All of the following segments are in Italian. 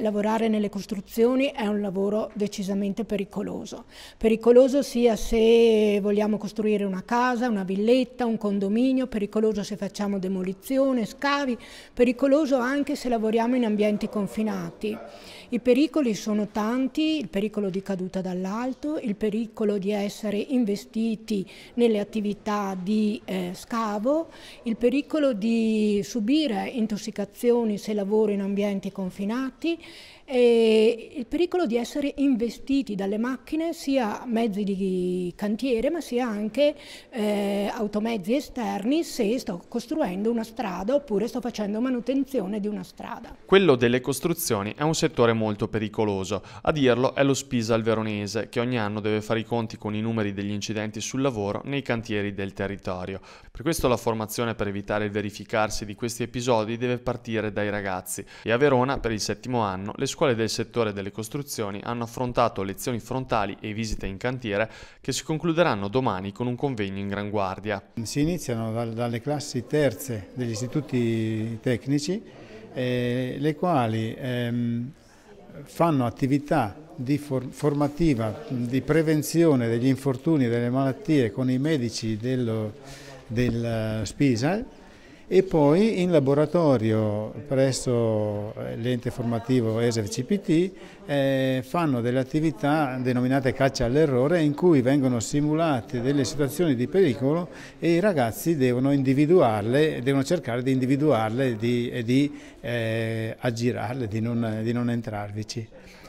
Lavorare nelle costruzioni è un lavoro decisamente pericoloso. Pericoloso sia se vogliamo costruire una casa, una villetta, un condominio, pericoloso se facciamo demolizione, scavi, pericoloso anche se lavoriamo in ambienti confinati. I pericoli sono tanti, il pericolo di caduta dall'alto, il pericolo di essere investiti nelle attività di eh, scavo, il pericolo di subire intossicazioni se lavoro in ambienti confinati, e il pericolo di essere investiti dalle macchine, sia mezzi di cantiere, ma sia anche eh, automezzi esterni se sto costruendo una strada oppure sto facendo manutenzione di una strada. Quello delle costruzioni è un settore molto pericoloso. A dirlo è lo Spisa al Veronese, che ogni anno deve fare i conti con i numeri degli incidenti sul lavoro nei cantieri del territorio. Per questo la formazione per evitare il verificarsi di questi episodi deve partire dai ragazzi e a Verona per il settimo anno anno le scuole del settore delle costruzioni hanno affrontato lezioni frontali e visite in cantiere che si concluderanno domani con un convegno in Gran Guardia. Si iniziano dalle classi terze degli istituti tecnici, eh, le quali ehm, fanno attività di formativa, di prevenzione degli infortuni e delle malattie con i medici del, del eh, Spisa e poi in laboratorio presso eh, l'ente formativo ESF-CPT eh, fanno delle attività denominate caccia all'errore in cui vengono simulate delle situazioni di pericolo e i ragazzi devono individuarle, devono cercare di individuarle e di, eh, aggirarle, di non, di non entrarvici.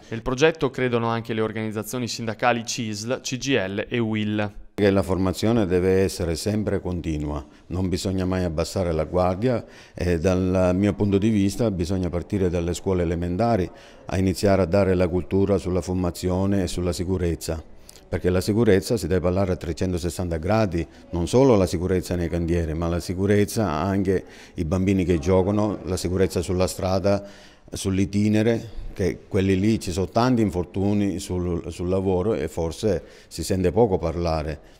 Nel progetto credono anche le organizzazioni sindacali CISL, CGL e WIL. Che la formazione deve essere sempre continua, non bisogna mai abbassare la guardia e dal mio punto di vista bisogna partire dalle scuole elementari a iniziare a dare la cultura sulla formazione e sulla sicurezza perché la sicurezza si deve parlare a 360 gradi, non solo la sicurezza nei cantieri, ma la sicurezza anche i bambini che giocano, la sicurezza sulla strada, sull'itinere, che quelli lì ci sono tanti infortuni sul, sul lavoro e forse si sente poco parlare